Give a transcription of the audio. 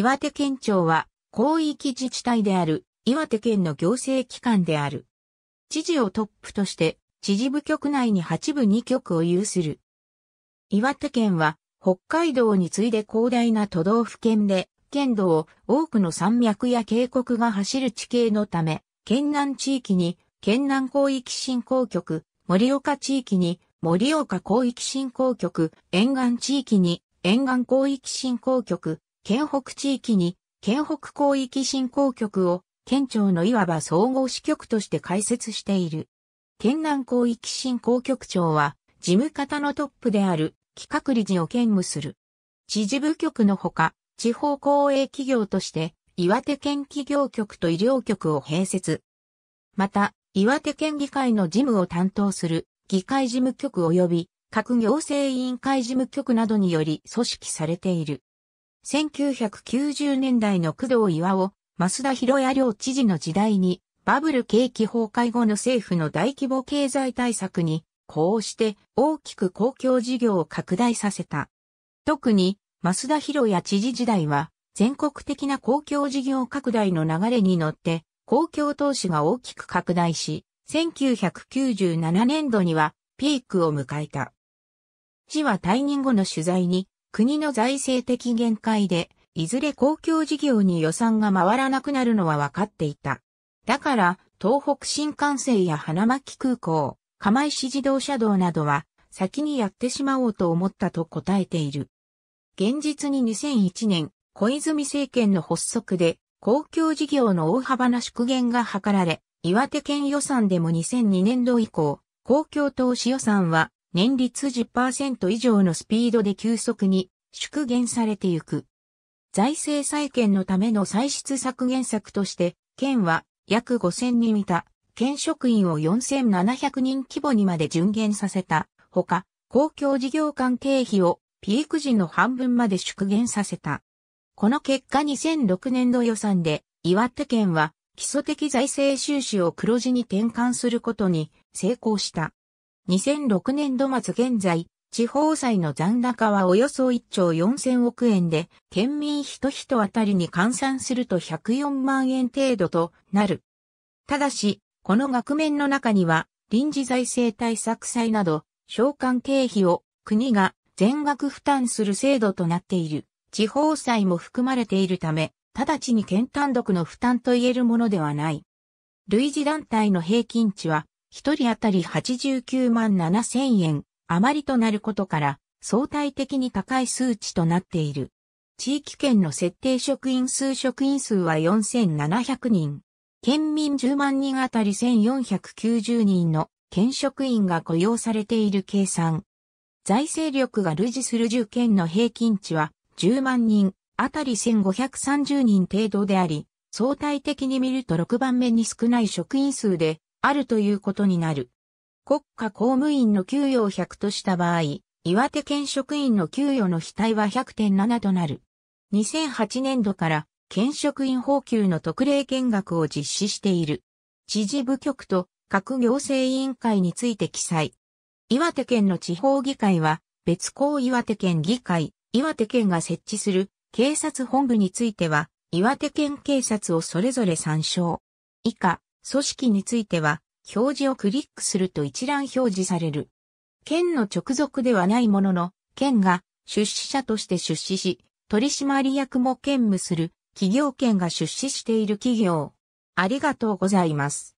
岩手県庁は広域自治体である岩手県の行政機関である。知事をトップとして知事部局内に8部2局を有する。岩手県は北海道に次いで広大な都道府県で、県道を多くの山脈や渓谷が走る地形のため、県南地域に県南広域振興局、盛岡地域に盛岡広域振興局、沿岸地域に沿岸広域振興局、県北地域に、県北広域振興局を、県庁のいわば総合支局として開設している。県南広域振興局長は、事務方のトップである企画理事を兼務する。知事部局のほか、地方公営企業として、岩手県企業局と医療局を併設。また、岩手県議会の事務を担当する議会事務局及び各行政委員会事務局などにより組織されている。1990年代の工藤岩尾、増田博也両知事の時代に、バブル景気崩壊後の政府の大規模経済対策に、こうして大きく公共事業を拡大させた。特に、増田博也知事時代は、全国的な公共事業拡大の流れに乗って、公共投資が大きく拡大し、1997年度にはピークを迎えた。知は退任後の取材に、国の財政的限界で、いずれ公共事業に予算が回らなくなるのは分かっていた。だから、東北新幹線や花巻空港、釜石自動車道などは、先にやってしまおうと思ったと答えている。現実に2001年、小泉政権の発足で、公共事業の大幅な縮減が図られ、岩手県予算でも2002年度以降、公共投資予算は年率10%以上のスピードで急速に縮減されていく。財政再建のための歳出削減策として、県は約5000人いた、県職員を4700人規模にまで順減させた、ほか、公共事業間経費をピーク時の半分まで縮減させた。この結果2006年度予算で、岩手県は基礎的財政収支を黒字に転換することに成功した。2006年度末現在、地方債の残高はおよそ1兆4000億円で、県民一人々あたりに換算すると104万円程度となる。ただし、この額面の中には、臨時財政対策債など、償還経費を国が全額負担する制度となっている。地方債も含まれているため、直ちに県単独の負担と言えるものではない。類似団体の平均値は一人当たり89万7千円余りとなることから、相対的に高い数値となっている。地域圏の設定職員数職員数は4700人。県民10万人あたり1490人の県職員が雇用されている計算。財政力が類似する10県の平均値は10万人あたり1530人程度であり、相対的に見ると6番目に少ない職員数であるということになる。国家公務員の給与を100とした場合、岩手県職員の給与の非対は100.7となる。2008年度から県職員報給の特例見学を実施している。知事部局と各行政委員会について記載。岩手県の地方議会は、別校岩手県議会、岩手県が設置する警察本部については、岩手県警察をそれぞれ参照。以下、組織については、表示をクリックすると一覧表示される。県の直属ではないものの、県が出資者として出資し、取締役も兼務する企業権が出資している企業。ありがとうございます。